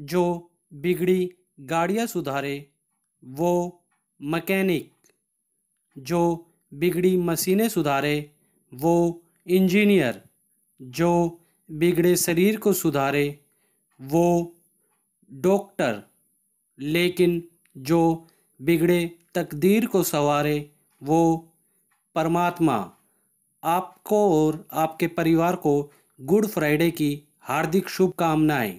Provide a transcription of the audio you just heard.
जो बिगड़ी गाड़ियाँ सुधारे वो मकैनिक जो बिगड़ी मशीनें सुधारे वो इंजीनियर जो बिगड़े शरीर को सुधारे वो डॉक्टर लेकिन जो बिगड़े तकदीर को सवारे वो परमात्मा आपको और आपके परिवार को गुड फ्राइडे की हार्दिक शुभकामनाएं